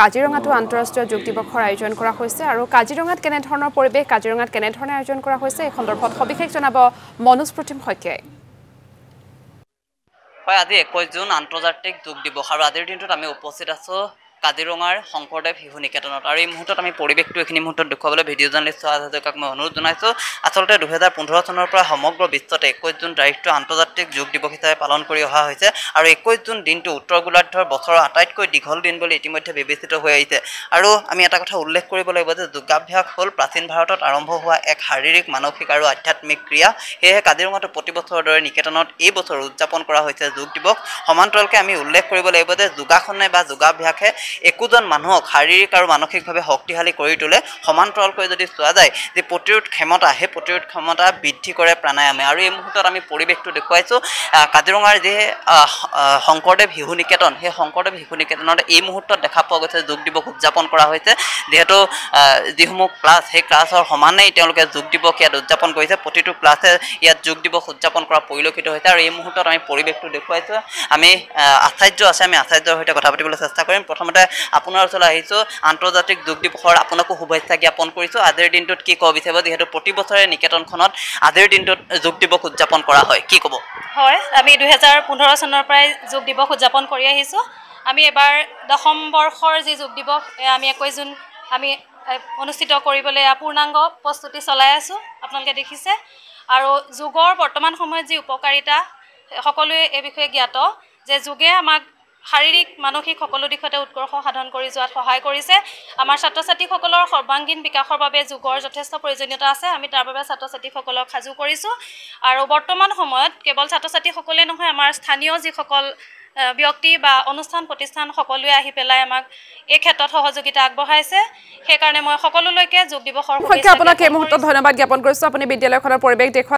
কাজিৰঙাটো আন্তঃৰাষ্ট্ৰীয় যোগ দিৱসৰ আয়োজন কৰা হৈছে আৰু কাজিৰঙাত কেনেধৰণৰ পৰিৱেশ কাজিৰঙাত কেনেধৰণে আয়োজন কৰা হৈছে এই সন্দৰ্ভত সবিশেষ জনাব মনোজ প্ৰতিম শইকীয়াই হয় আজি একৈছ জুন আন্তৰ্জাতিক যোগ দিৱস আৰু আজিৰ দিনটোত আমি উপস্থিত আছোঁ কাজিৰঙাৰ শংকৰদেৱ শিশু নিকেতনত আৰু এই মুহূৰ্তত আমি পৰিৱেশটো এইখিনি মুহূৰ্তত দেখুৱাবলৈ ভিডিঅ' জাৰ্ণেলিষ্ট সোৱাধাজকাক মই অনুৰোধ জনাইছোঁ আচলতে দুহেজাৰ পোন্ধৰ চনৰ পৰা সমগ্ৰ বিশ্বতে একৈছ জুন তাৰিখটো আন্তৰ্জাতিক যোগ দিৱস হিচাপে পালন কৰি অহা হৈছে আৰু একৈছ জুন দিনটো উত্তৰ গোলাৰ্ধৰ বছৰৰ আটাইতকৈ দীঘল দিন বুলি ইতিমধ্যে বিবেচিত হৈ আহিছে আৰু আমি এটা কথা উল্লেখ কৰিব লাগিব যে যোগাভ্যাস হ'ল প্ৰাচীন ভাৰতত আৰম্ভ হোৱা এক শাৰীৰিক মানসিক আৰু আধ্যাত্মিক ক্ৰিয়া সেয়েহে কাজিৰঙাটো প্ৰতি বছৰৰ দৰে নিকেতনত এই বছৰ উদযাপন কৰা হৈছে যোগ দিৱস সমান্তৰালকৈ আমি উল্লেখ কৰিব লাগিব যে যোগাসনে বা যোগাভ্যাসে একোজন মানুহক শাৰীৰিক আৰু মানসিকভাৱে শক্তিশালী কৰি তোলে সমান্তৰালকৈ যদি চোৱা যায় যে প্ৰতিৰোধ ক্ষমতা সেই প্ৰতিৰোধ ক্ষমতা বৃদ্ধি কৰে প্ৰাণায়ামে আৰু এই মুহূৰ্তত আমি পৰিৱেশটো দেখুৱাইছোঁ কাজিৰঙাৰ যি শংকৰদেৱ শিশু নিকেতন সেই শংকৰদেৱ শিশু নিকেতনত এই মুহূৰ্তত দেখা পোৱা গৈছে যোগ দিৱস উদযাপন কৰা হৈছে যিহেতু যিসমূহ ক্লাছ সেই ক্লাছৰ সমানেই তেওঁলোকে যোগ দিৱস ইয়াত উদযাপন কৰিছে প্ৰতিটো ক্লাছে ইয়াত যোগ দিৱস উদযাপন কৰা পৰিলক্ষিত হৈছে আৰু এই মুহূৰ্তত আমি পৰিৱেশটো দেখুৱাইছোঁ আমি আচাৰ্য আছে আমি আচাৰ্যৰ সৈতে কথা পাতিবলৈ চেষ্টা কৰিম প্ৰথমতে আপোনাৰ ওচৰলৈ আহিছোঁ আন্তৰ্জাতিক যোগ দিৱসৰ আপোনাকো শুভেচ্ছা জ্ঞাপন কৰিছোঁ আজিৰ দিনটোত কি ক'ব বিচাৰিব যিহেতু প্ৰতি বছৰে নিকেতনখনত আজিৰ দিনটোত যোগ দিৱস উদযাপন কৰা হয় কি ক'ব হয় আমি দুহেজাৰ পোন্ধৰ চনৰ পৰাই যোগ দিৱস উদযাপন কৰি আহিছোঁ আমি এইবাৰ দশম বৰ্ষৰ যি যোগ দিৱস আমি একৈছ জুন আমি অনুষ্ঠিত কৰিবলৈ পূৰ্ণাংগ প্ৰস্তুতি চলাই আছোঁ আপোনালোকে দেখিছে আৰু যোগৰ বৰ্তমান সময়ত যি উপকাৰিতা সকলোৱে এই বিষয়ে জ্ঞাত যে যোগে আমাক শাৰীৰিক মানসিক সকলো দিশতে উৎকৰ্ষ সাধন কৰি যোৱাত সহায় কৰিছে আমাৰ ছাত্ৰ ছাত্ৰীসকলৰ সৰ্বাংগীন বিকাশৰ বাবে যোগৰ যথেষ্ট প্ৰয়োজনীয়তা আছে আমি তাৰ বাবে ছাত্ৰ ছাত্ৰীসকলক সাজু কৰিছোঁ আৰু বৰ্তমান সময়ত কেৱল ছাত্ৰ ছাত্ৰীসকলে নহয় আমাৰ স্থানীয় যিসকল ব্যক্তি বা অনুষ্ঠান প্ৰতিষ্ঠান সকলোৱে আহি পেলাই আমাক এই ক্ষেত্ৰত সহযোগিতা আগবঢ়াইছে সেইকাৰণে মই সকলোলৈকে যোগ দিৱসৰ আপোনাক এই মুহূৰ্তত ধন্যবাদ জ্ঞাপন কৰিছোঁ আপুনি বিদ্যালয়খনৰ পৰিৱেশ দেখুৱা